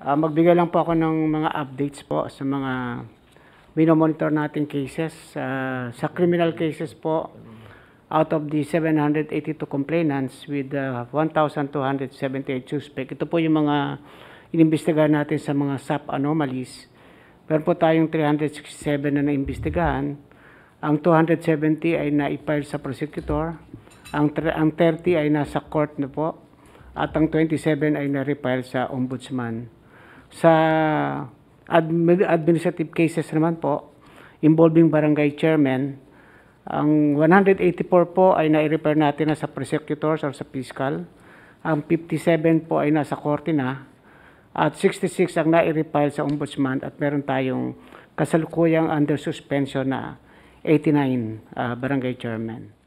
Uh, magbigay lang po ako ng mga updates po sa mga minomonitor nating cases. Uh, sa criminal cases po, out of the 782 complainants with uh, ah, 1,278 suspect, ito po yung mga inimbestigahan natin sa mga SAP anomalies. Meron po tayong 367 na naimbestigahan. Ang 270 ay na-file sa prosecutor. Ang, ang 30 ay nasa court na po. At ang 27 ay na-refile sa ombudsman. Sa administrative cases naman po, involving barangay chairman, ang 184 po ay nai-refer natin na sa prosecutors or sa fiscal. Ang 57 po ay nasa korte na. At 66 ang nai-refile sa ombudsman at meron tayong kasalukuyang under suspension na 89 uh, ah, barangay chairman.